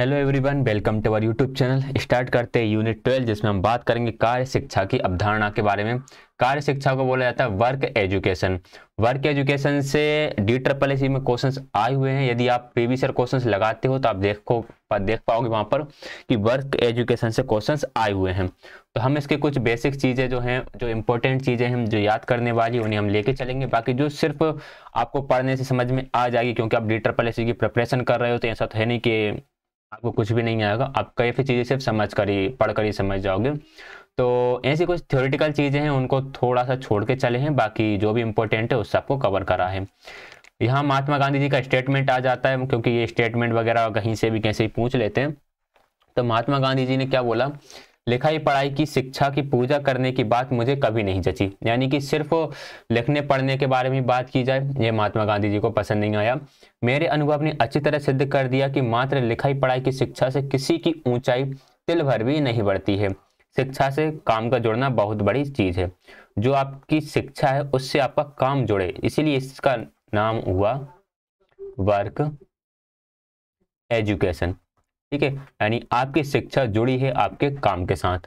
Hello everyone welcome to our YouTube channel start करते हैं unit twelve जिसमें हम बात करेंगे कार्य शिक्षा की अवधारणा के बारे में कार्य शिक्षा को बोला जाता है वर्क एजुकेशन वर्क एजुकेशन से डी ट्रपल एसी में क्वेश्चंस आए हुए हैं यदि आप प्रीवियस ईयर क्वेश्चंस लगाते हो तो आप देखो देख पाओगे वहां पर कि वर्क एजुकेशन से क्वेश्चंस आए हुए हैं तो हम इसके कुछ बेसिक चीज़ें जो हैं जो इम्पोर्टेंट चीज़ें हैं जो याद करने वाली उन्हें हम लेके चलेंगे बाकी जो सिर्फ आपको पढ़ने से समझ में आ जाएगी क्योंकि आप डी ट्रपल एसी की प्रिपरेशन कर रहे हो तो ऐसा तो है नहीं कि आपको कुछ भी नहीं आएगा आप कई फिर चीज़ें सिर्फ समझ कर ही पढ़ कर ही समझ जाओगे तो ऐसी कुछ थ्योरेटिकल चीज़ें हैं उनको थोड़ा सा छोड़ के चले हैं बाकी जो भी इम्पोर्टेंट है उस सबको कवर करा है यहाँ महात्मा गांधी जी का स्टेटमेंट आ जाता है क्योंकि ये स्टेटमेंट वगैरह कहीं से भी कैसे ही पूछ लेते हैं तो महात्मा गांधी जी ने क्या बोला लिखाई पढ़ाई की शिक्षा की पूजा करने की बात मुझे कभी नहीं जची यानी कि सिर्फ लिखने पढ़ने के बारे में बात की जाए ये महात्मा गांधी जी को पसंद नहीं आया मेरे अनुभव ने अच्छी तरह सिद्ध कर दिया कि मात्र लिखाई पढ़ाई की शिक्षा से किसी की ऊंचाई तिल भर भी नहीं बढ़ती है शिक्षा से काम का जुड़ना बहुत बड़ी चीज है जो आपकी शिक्षा है उससे आपका काम जुड़े इसीलिए इसका नाम हुआ वर्क एजुकेशन ठीक है यानी आपकी शिक्षा जुड़ी है आपके काम के साथ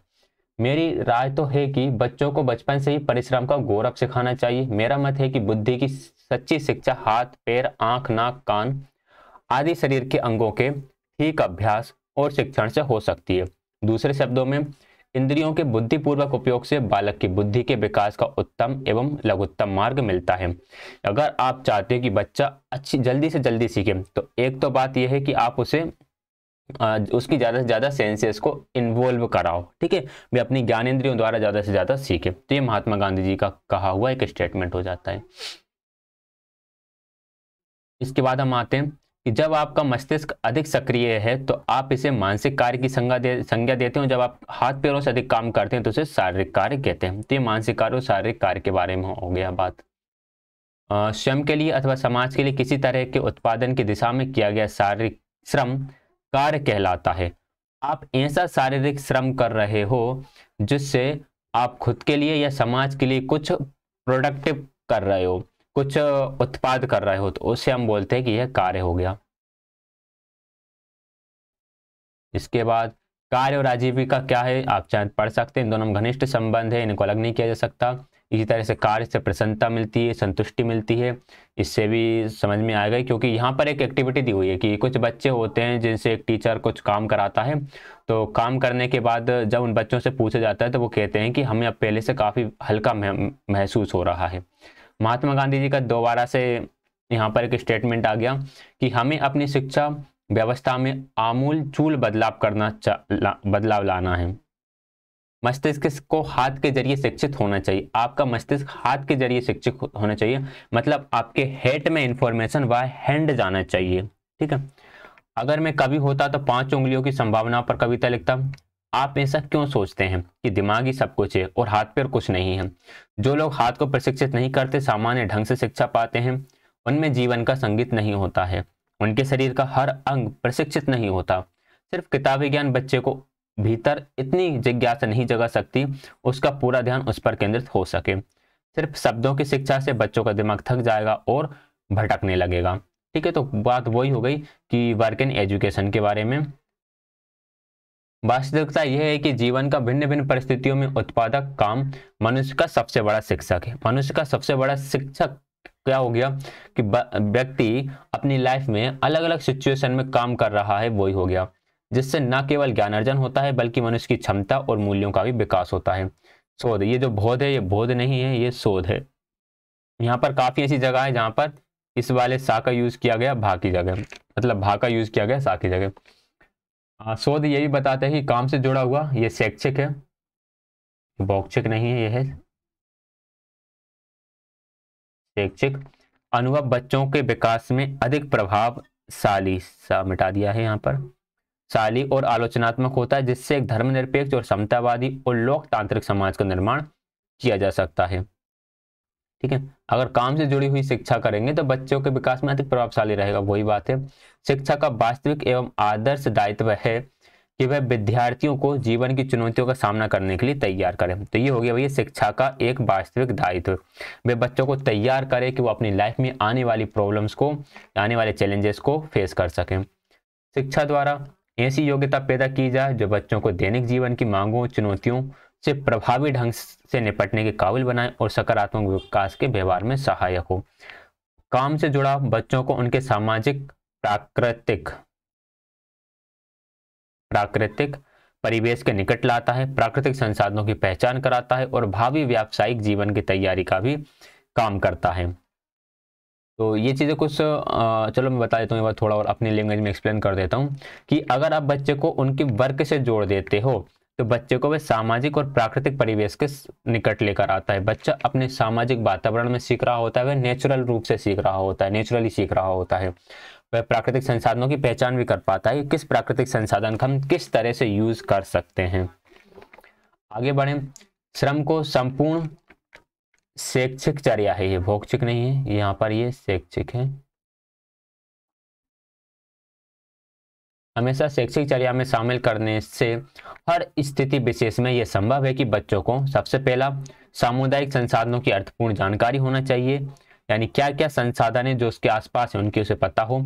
मेरी राय तो है कि बच्चों को बचपन से ही परिश्रम का गौरव सिखाना चाहिए मेरा मत है कि बुद्धि की सच्ची शिक्षा हाथ पैर आंख नाक कान आदि शरीर के अंगों के ठीक अभ्यास और शिक्षण से हो सकती है दूसरे शब्दों में इंद्रियों के बुद्धिपूर्वक उपयोग से बालक की बुद्धि के विकास का उत्तम एवं लघुत्तम मार्ग मिलता है अगर आप चाहते हैं कि बच्चा अच्छी जल्दी से जल्दी सीखे तो एक तो बात यह है कि आप उसे उसकी ज़्यादा से ज़्यादा सेंसेस को इन्वॉल्व कराओ ठीक है वे अपनी ज्ञान इंद्रियों द्वारा ज़्यादा से ज़्यादा सीखे तो ये महात्मा गांधी जी का कहा हुआ एक स्टेटमेंट हो जाता है इसके बाद हम आते हैं कि जब आपका मस्तिष्क अधिक सक्रिय है तो आप इसे मानसिक कार्य की संज्ञा दे संज्ञा देते हो जब आप हाथ पैरों से अधिक काम करते हैं तो उसे शारीरिक कार्य कहते हैं तो ये मानसिक कार्य और शारीरिक कार्य के बारे में हो गया बात स्वयं के लिए अथवा समाज के लिए किसी तरह के उत्पादन की दिशा में किया गया शारीरिक श्रम कार्य कहलाता है आप ऐसा शारीरिक श्रम कर रहे हो जिससे आप खुद के लिए या समाज के लिए कुछ प्रोडक्टिव कर रहे हो कुछ उत्पाद कर रहे हो तो उसे हम बोलते हैं कि यह कार्य हो गया इसके बाद कार्य और आजीविका क्या है आप चाहे पढ़ सकते हैं इन दोनों में घनिष्ठ संबंध है इनको अलग नहीं किया जा सकता इसी तरह से कार्य से प्रसन्नता मिलती है संतुष्टि मिलती है इससे भी समझ में आएगा क्योंकि यहाँ पर एक एक्टिविटी दी हुई है कि कुछ बच्चे होते हैं जिनसे एक टीचर कुछ काम कराता है तो काम करने के बाद जब उन बच्चों से पूछा जाता है तो वो कहते हैं कि हमें अब पहले से काफ़ी हल्का महसूस हो रहा है महात्मा गांधी जी का दोबारा से यहाँ पर एक स्टेटमेंट आ गया कि हमें अपनी शिक्षा व्यवस्था में आमूल चूल बदलाव करना बदलाव लाना है मस्तिष्क को हाथ के जरिए शिक्षित होना चाहिए आपका मस्तिष्क हाथ के जरिए शिक्षित होना चाहिए मतलब आपके हेड में इंफॉर्मेशन वाय हैंड जाना चाहिए ठीक है अगर मैं कवि होता तो पांच उंगलियों की संभावना पर कविता लिखता आप ऐसा क्यों सोचते हैं कि दिमाग ही सब कुछ है और हाथ पैर कुछ नहीं है जो लोग हाथ को प्रशिक्षित नहीं करते सामान्य ढंग से शिक्षा पाते हैं उनमें जीवन का संगीत नहीं होता है उनके शरीर का हर अंग प्रशिक्षित नहीं होता सिर्फ किताबी ज्ञान बच्चे को भीतर इतनी जिज्ञासा नहीं जगा सकती उसका पूरा ध्यान उस पर केंद्रित हो सके सिर्फ शब्दों की शिक्षा से बच्चों का दिमाग थक जाएगा और भटकने लगेगा ठीक है तो बात वही हो गई कि वर्क इन एजुकेशन के बारे में वास्तविकता यह है कि जीवन का भिन्न भिन्न परिस्थितियों में उत्पादक काम मनुष्य का सबसे बड़ा शिक्षक है मनुष्य का सबसे बड़ा शिक्षक क्या हो गया कि व्यक्ति अपनी लाइफ में अलग अलग सिचुएशन में काम कर रहा है वही हो गया जिससे न केवल ज्ञानार्जन होता है बल्कि मनुष्य की क्षमता और मूल्यों का भी विकास होता है शोध ये जो बोध है ये बोध नहीं है ये शोध है यहाँ पर काफ़ी ऐसी जगह है जहाँ पर इस वाले सा का यूज़ किया गया भा की जगह मतलब भा का यूज़ किया गया सा की जगह शोध ये भी बताते हैं कि काम से जुड़ा हुआ ये शैक्षिक है बौक्षिक नहीं है ये है शैक्षिक अनुभव बच्चों के विकास में अधिक प्रभावशाली सा मिटा दिया है यहाँ पर शाली और आलोचनात्मक होता है जिससे एक धर्मनिरपेक्ष और समतावादी और लोकतांत्रिक समाज का निर्माण किया जा सकता है ठीक है अगर काम से जुड़ी हुई शिक्षा करेंगे तो बच्चों के विकास में अधिक प्रभावशाली रहेगा वही बात है शिक्षा का वास्तविक एवं आदर्श दायित्व है कि वह विद्यार्थियों को जीवन की चुनौतियों का सामना करने के लिए तैयार करें तो ये हो गया भैया शिक्षा का एक वास्तविक दायित्व वे बच्चों को तैयार करे कि वो अपनी लाइफ में आने वाली प्रॉब्लम्स को आने वाले चैलेंजेस को फेस कर सकें शिक्षा द्वारा ऐसी योग्यता पैदा की जाए जो बच्चों को दैनिक जीवन की मांगों चुनौतियों से प्रभावी ढंग से निपटने के काबिल बनाए और सकारात्मक विकास के व्यवहार में सहायक हो काम से जुड़ा बच्चों को उनके सामाजिक प्राकृतिक प्राकृतिक परिवेश के निकट लाता है प्राकृतिक संसाधनों की पहचान कराता है और भावी व्यावसायिक जीवन की तैयारी का भी काम करता है तो ये चीज़ें कुछ चलो मैं बता देता हूँ एक बार थोड़ा और अपनी लैंग्वेज में एक्सप्लेन कर देता हूँ कि अगर आप बच्चे को उनके वर्क से जोड़ देते हो तो बच्चे को वह सामाजिक और प्राकृतिक परिवेश के निकट लेकर आता है बच्चा अपने सामाजिक वातावरण में सीख रहा होता है वह नेचुरल रूप से सीख रहा होता है नेचुरली सीख रहा होता है वह प्राकृतिक संसाधनों की पहचान भी कर पाता है किस प्राकृतिक संसाधन का हम किस तरह से यूज कर सकते हैं आगे बढ़ें श्रम को संपूर्ण शैक्षिक चर्या है ये भौक्षिक नहीं है यहाँ पर ये शैक्षिक है हमेशा शैक्षिक चर्या में शामिल करने से हर स्थिति विशेष में यह संभव है कि बच्चों को सबसे पहला सामुदायिक संसाधनों की अर्थपूर्ण जानकारी होना चाहिए यानी क्या क्या संसाधन है जो उसके आसपास है उनकी उसे पता हो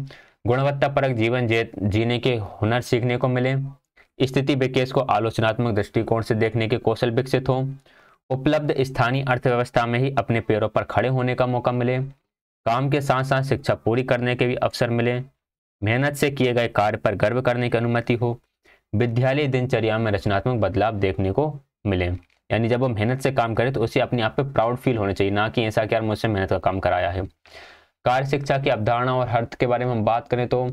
गुणवत्ता परक जीवन जीने के हुनर सीखने को मिले स्थिति विकेश को आलोचनात्मक दृष्टिकोण से देखने के कौशल विकसित हों उपलब्ध स्थानीय अर्थव्यवस्था में ही अपने पैरों पर खड़े होने का मौका मिले काम के साथ साथ शिक्षा पूरी करने के भी अवसर मिले मेहनत से किए गए कार्य पर गर्व करने की अनुमति हो विद्यालय दिनचर्या में रचनात्मक बदलाव देखने को मिले यानी जब वो मेहनत से काम करे तो उसे अपने आप पर प्राउड फील होना चाहिए ना कि ऐसा कि यार मुझसे मेहनत का काम कराया है कार्य शिक्षा की अवधारणा और अर्थ के बारे में हम बात करें तो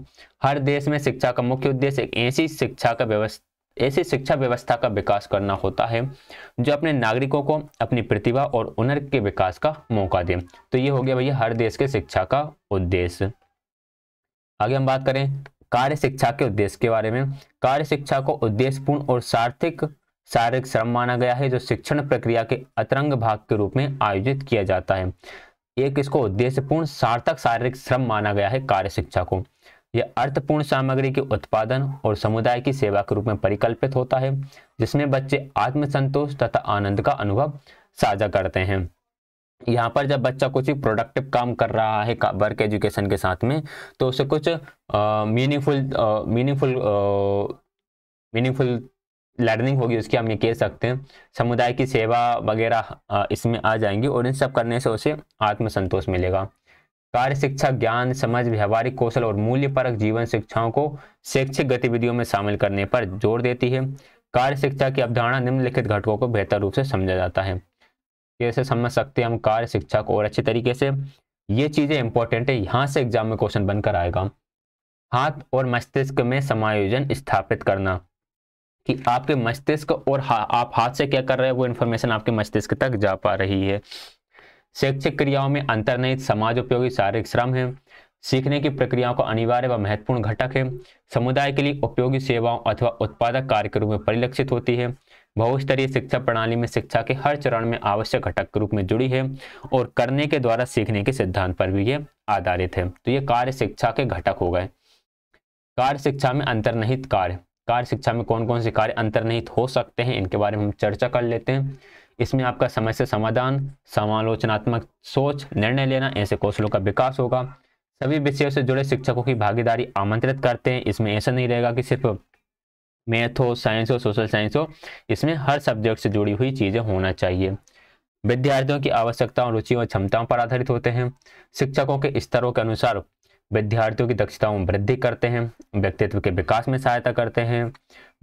हर देश में शिक्षा का मुख्य उद्देश्य एक ऐसी शिक्षा का व्यवस्था ऐसी शिक्षा व्यवस्था का विकास करना होता है जो अपने नागरिकों को अपनी प्रतिभा और हुनर के विकास का मौका दे तो ये हो गया भैया हर देश के शिक्षा का उद्देश्य आगे हम बात करें कार्य शिक्षा के उद्देश्य के बारे में कार्य शिक्षा को उद्देश्यपूर्ण और सार्थक शारीरिक श्रम माना गया है जो शिक्षण प्रक्रिया के अतरंग भाग के रूप में आयोजित किया जाता है एक इसको उद्देश्यपूर्ण सार्थक शारीरिक श्रम माना गया है कार्य शिक्षा को यह अर्थपूर्ण सामग्री के उत्पादन और समुदाय की सेवा के रूप में परिकल्पित होता है जिसमें बच्चे आत्मसंतोष तथा आनंद का अनुभव साझा करते हैं यहाँ पर जब बच्चा कुछ ही प्रोडक्टिव काम कर रहा है वर्क एजुकेशन के साथ में तो उसे कुछ मीनिंगफुल मीनिंगफुल मीनिंगफुल लर्निंग होगी उसकी हम ये कह सकते हैं समुदाय की सेवा वगैरह इसमें आ जाएंगी और इन सब करने से उसे आत्मसंतोष मिलेगा कार्य शिक्षा ज्ञान समझ व्यवहारिक कौशल और मूल्य परक जीवन शिक्षाओं को शैक्षिक गतिविधियों में शामिल करने पर जोर देती है कार्य शिक्षा की अवधारणा निम्नलिखित घटकों को बेहतर रूप से समझा जाता है कैसे समझ सकते हैं हम कार्य शिक्षा को और अच्छे तरीके से ये चीज़ें इंपॉर्टेंट है यहाँ से एग्जाम में क्वेश्चन बनकर आएगा हाथ और मस्तिष्क में समायोजन स्थापित करना कि आपके मस्तिष्क और हा, आप हाथ से क्या कर रहे हैं वो इन्फॉर्मेशन आपके मस्तिष्क तक जा पा रही है शैक्षिक क्रियाओं में अंतर्निहित समाज उपयोगी शारीरिक श्रम है सीखने की प्रक्रियाओं का अनिवार्य व महत्वपूर्ण घटक है समुदाय के लिए उपयोगी सेवाओं अथवा उत्पादक कार्य के रूप में परिलक्षित होती है बहुस्तरीय शिक्षा प्रणाली में शिक्षा के हर चरण में आवश्यक घटक के रूप में जुड़ी है और करने के द्वारा सीखने के सिद्धांत पर भी ये आधारित है तो ये कार्य शिक्षा के घटक हो गए कार्य शिक्षा में अंतर्निहित कार्य कार्य शिक्षा में कौन कौन से कार्य अंतर्निहित हो सकते हैं इनके बारे में हम चर्चा कर लेते हैं इसमें आपका समस्या समाधान समालोचनात्मक सोच निर्णय लेना ऐसे कौशलों का विकास होगा सभी विषयों से जुड़े शिक्षकों की भागीदारी आमंत्रित करते हैं इसमें ऐसा नहीं रहेगा कि सिर्फ मैथ हो साइंस हो सोशल साइंस हो इसमें हर सब्जेक्ट से जुड़ी हुई चीज़ें होना चाहिए विद्यार्थियों की आवश्यकताओं रुचियों और क्षमताओं पर आधारित होते हैं शिक्षकों के स्तरों के अनुसार विद्यार्थियों की दक्षताओं में वृद्धि करते हैं व्यक्तित्व के विकास में सहायता करते हैं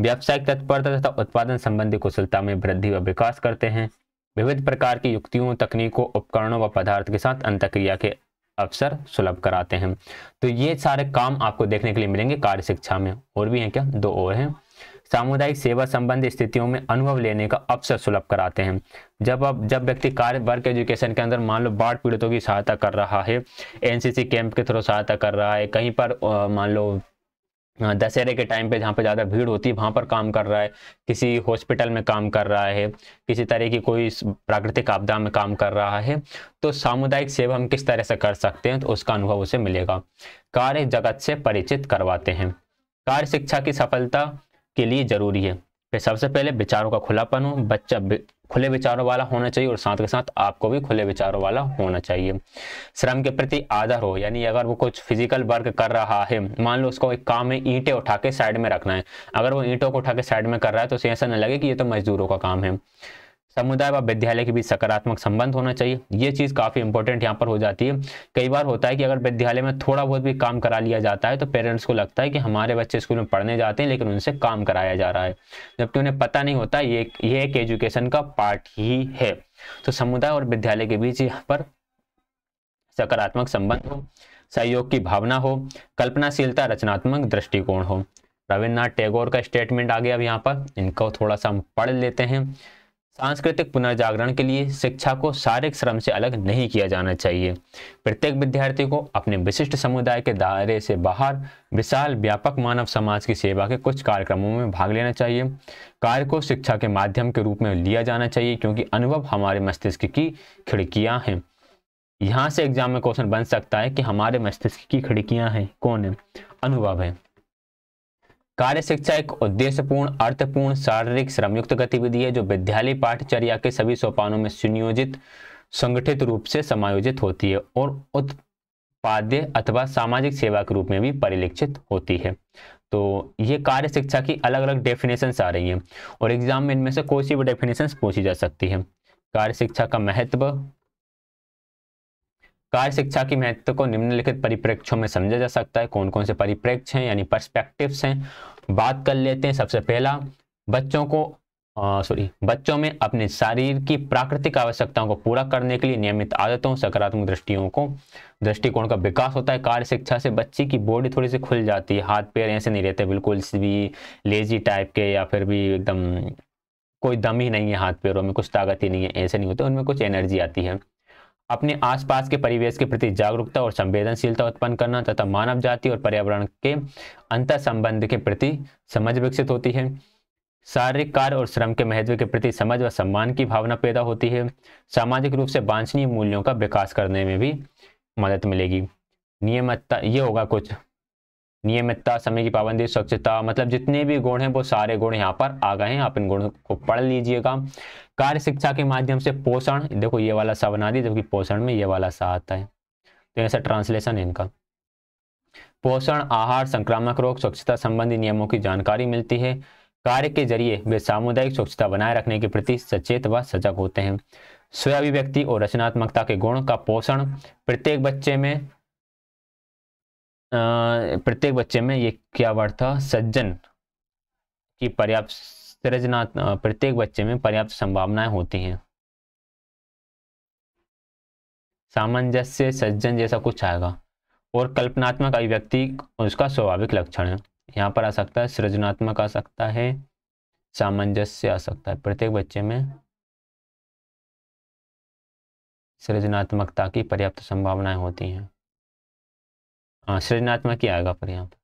व्यावसायिक तत्परता तथा उत्पादन संबंधी कुशलता में वृद्धि व विकास करते हैं विविध प्रकार की युक्तियों तकनीकों उपकरणों व पदार्थ के साथ अंतक्रिया के अवसर सुलभ कराते हैं तो ये सारे काम आपको देखने के लिए मिलेंगे कार्य शिक्षा में और भी हैं क्या दो और हैं सामुदायिक सेवा संबंधी स्थितियों में अनुभव लेने का अवसर सुलभ कराते हैं जब अब जब व्यक्ति कार्य वर्क एजुकेशन के अंदर मान लो बाढ़ पीड़ितों की सहायता कर रहा है एनसीसी कैंप के थ्रू सहायता कर रहा है कहीं पर मान लो दशहरे के टाइम पे जहाँ पे ज़्यादा भीड़ होती है वहाँ पर काम कर रहा है किसी हॉस्पिटल में काम कर रहा है किसी तरह की कोई प्राकृतिक आपदा में काम कर रहा है तो सामुदायिक सेवा हम किस तरह से कर सकते हैं तो उसका अनुभव उसे मिलेगा कार्य जगत से परिचित करवाते हैं कार्य शिक्षा की सफलता के लिए ज़रूरी है फिर सबसे पहले विचारों का खुलापन हो बच्चा खुले विचारों वाला होना चाहिए और साथ के साथ आपको भी खुले विचारों वाला होना चाहिए श्रम के प्रति आदर हो यानी अगर वो कुछ फिजिकल वर्क कर रहा है मान लो उसको एक काम है ईंटें उठा के साइड में रखना है अगर वो ईंटों को उठा के साइड में कर रहा है तो उसे ऐसा ना लगे कि ये तो मजदूरों का काम है समुदाय व विद्यालय के बीच सकारात्मक संबंध होना चाहिए ये चीज़ काफ़ी इंपॉर्टेंट यहाँ पर हो जाती है कई बार होता है कि अगर विद्यालय में थोड़ा बहुत भी काम करा लिया जाता है तो पेरेंट्स को लगता है कि हमारे बच्चे स्कूल में पढ़ने जाते हैं लेकिन उनसे काम कराया जा रहा है जबकि उन्हें पता नहीं होता ये ये एक एजुकेशन का पार्ट ही है तो समुदाय और विद्यालय के बीच यहाँ पर सकारात्मक संबंध हो सहयोग की भावना हो कल्पनाशीलता रचनात्मक दृष्टिकोण हो रविन्द्रनाथ टैगोर का स्टेटमेंट आ गया अब यहाँ पर इनको थोड़ा सा हम पढ़ लेते हैं सांस्कृतिक पुनर्जागरण के लिए शिक्षा को शारीरिक श्रम से अलग नहीं किया जाना चाहिए प्रत्येक विद्यार्थी को अपने विशिष्ट समुदाय के दायरे से बाहर विशाल व्यापक मानव समाज की सेवा के कुछ कार्यक्रमों में भाग लेना चाहिए कार्य को शिक्षा के माध्यम के रूप में लिया जाना चाहिए क्योंकि अनुभव हमारे मस्तिष्क की खिड़कियाँ हैं यहाँ से एग्जाम में क्वेश्चन बन सकता है कि हमारे मस्तिष्क की खिड़कियाँ हैं कौन है अनुभव है कार्य शिक्षा एक उद्देश्यपूर्ण अर्थपूर्ण शारीरिक श्रमयुक्त गतिविधि है जो विद्यालय पाठचर्या के सभी सोपानों में सुनियोजित संगठित रूप से समायोजित होती है और उत्पाद्य अथवा सामाजिक सेवा के रूप में भी परिलक्षित होती है तो ये कार्य शिक्षा की अलग अलग डेफिनेशंस आ रही हैं और एग्जाम में इनमें से कोई सी भी डेफिनेशंस पूछी जा सकती है कार्य शिक्षा का महत्व कार्य शिक्षा की महत्व को निम्नलिखित परिप्रेक्ष्यों में समझा जा सकता है कौन कौन से परिप्रेक्ष्य हैं यानी पर्सपेक्टिव्स हैं बात कर लेते हैं सबसे पहला बच्चों को सॉरी बच्चों में अपने शरीर की प्राकृतिक आवश्यकताओं को पूरा करने के लिए नियमित आदतों सकारात्मक दृष्टियों को दृष्टिकोण का विकास होता है कार्य शिक्षा से बच्ची की बॉडी थोड़ी सी खुल जाती है हाथ पैर ऐसे नहीं रहते बिल्कुल भी लेजी टाइप के या फिर भी एकदम कोई दम ही नहीं है हाथ पैरों में कुछ ताकत ही नहीं है ऐसे नहीं होते उनमें कुछ एनर्जी आती है अपने आसपास के परिवेश के प्रति जागरूकता और संवेदनशीलता उत्पन्न करना तथा मानव जाति और पर्यावरण के अंतर संबंध के प्रति समझ विकसित होती है शारीरिक कार्य और श्रम के महत्व के प्रति समझ व सम्मान की भावना पैदा होती है सामाजिक रूप से वांछनीय मूल्यों का विकास करने में भी मदद मिलेगी नियमितता ये होगा कुछ नियमितता समय की पाबंदी स्वच्छता मतलब जितने भी गुण हैं वो सारे गुण यहाँ पर आ गए हैं आप इन गुणों को पढ़ लीजिएगा कार्य शिक्षा के माध्यम से पोषण देखो ये वाला सा बना दी जबकि पोषण में ये वाला सा आता है तो ऐसा ट्रांसलेशन है इनका पोषण आहार संक्रामक रोग स्वच्छता संबंधी नियमों की जानकारी मिलती है कार्य के जरिए वे सामुदायिक स्वच्छता बनाए रखने के प्रति सचेत व सजग होते हैं स्वयं अभिव्यक्ति और रचनात्मकता के गुण का पोषण प्रत्येक बच्चे में प्रत्येक बच्चे में ये क्या वर्ड था सज्जन की पर्याप्त सृजना प्रत्येक बच्चे में पर्याप्त संभावनाएं होती हैं सामंजस्य सज्जन जैसा कुछ आएगा और कल्पनात्मक अभिव्यक्ति उसका स्वाभाविक लक्षण है यहाँ पर आ सकता है सृजनात्मक आ सकता है सामंजस्य आ सकता है प्रत्येक बच्चे में सृजनात्मकता की पर्याप्त संभावनाएं होती हैं हाँ, सृजनात्मक ही आएगा पर यहाँ पर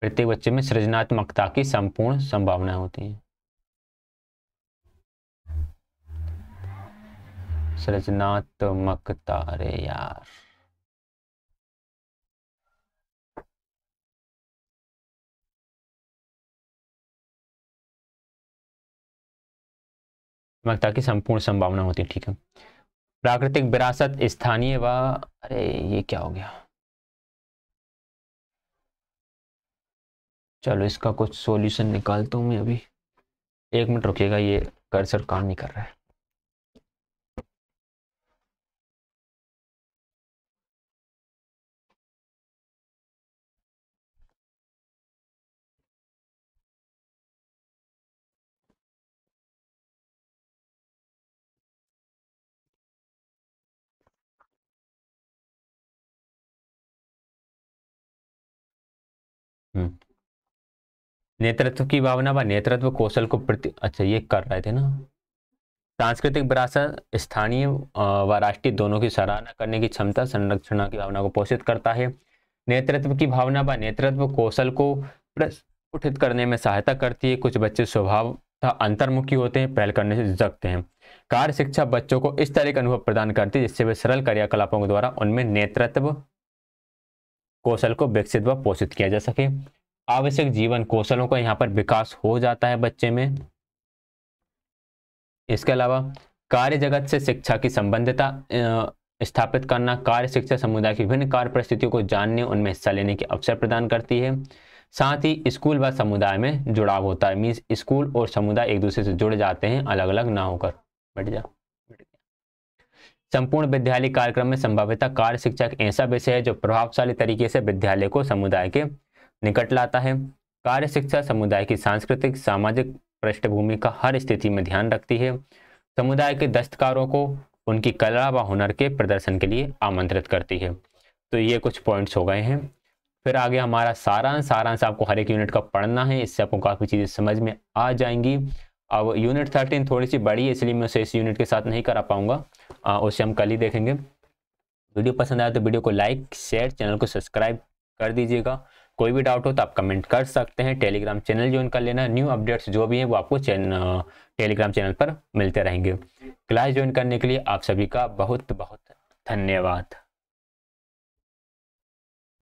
प्रत्येक बच्चे में सृजनात्मकता की संपूर्ण संभावना होती है सृजनात्मकता रे यार मकता की संपूर्ण संभावना होती है ठीक है प्राकृतिक विरासत स्थानीय व अरे ये क्या हो गया चलो इसका कुछ सॉल्यूशन निकालता हूँ मैं अभी एक मिनट रुकिएगा ये कर्सर काम नहीं कर रहा है हम्म। नेतृत्व की भावना व नेतृत्व कौशल को प्रति अच्छा ये कर रहे थे ना सांस्कृतिक विरासत स्थानीय व राष्ट्रीय दोनों की सराहना करने की क्षमता संरक्षण की भावना को पोषित करता है नेतृत्व की भावना व नेतृत्व कौशल को प्रस्फुटित करने में सहायता करती है कुछ बच्चे स्वभाव था अंतर्मुखी होते हैं पहल करने से जगते हैं कार्य शिक्षा बच्चों को इस तरह का अनुभव प्रदान करती है जिससे वे सरल क्रियाकलापों के द्वारा उनमें नेतृत्व कौशल को विकसित व पोषित किया जा सके आवश्यक जीवन कौशलों का यहाँ पर विकास हो जाता है बच्चे में इसके अलावा कार्य जगत से शिक्षा की संबंधता स्थापित करना कार्य शिक्षा समुदाय की विभिन्न कार्य परिस्थितियों को जानने उनमें हिस्सा लेने के अवसर प्रदान करती है साथ ही स्कूल व समुदाय में जुड़ाव होता है मीन्स स्कूल और समुदाय एक दूसरे से जुड़ जाते हैं अलग अलग ना होकर बैठ जाओ संपूर्ण विद्यालय कार्यक्रम में संभाव्यता कार्य शिक्षा एक ऐसा विषय है जो प्रभावशाली तरीके से विद्यालय को समुदाय के निकट लाता है कार्य शिक्षा समुदाय की सांस्कृतिक सामाजिक पृष्ठभूमि का हर स्थिति में ध्यान रखती है समुदाय के दस्तकारों को उनकी कला व हुनर के प्रदर्शन के लिए आमंत्रित करती है तो ये कुछ पॉइंट्स हो गए हैं फिर आगे हमारा सारांश सारांश आपको हर एक यूनिट का पढ़ना है इससे आपको काफ़ी चीज़ें समझ में आ जाएंगी अब यूनिट थर्टीन थोड़ी सी बड़ी है इसलिए मैं उसे इस यूनिट के साथ नहीं करा पाऊंगा उसे हम कल ही देखेंगे वीडियो पसंद आया तो वीडियो को लाइक शेयर चैनल को सब्सक्राइब कर दीजिएगा कोई भी डाउट हो तो आप कमेंट कर सकते हैं टेलीग्राम चैनल ज्वाइन कर लेना न्यू अपडेट्स जो भी हैं वो आपको चैन, टेलीग्राम चैनल पर मिलते रहेंगे क्लास ज्वाइन करने के लिए आप सभी का बहुत बहुत धन्यवाद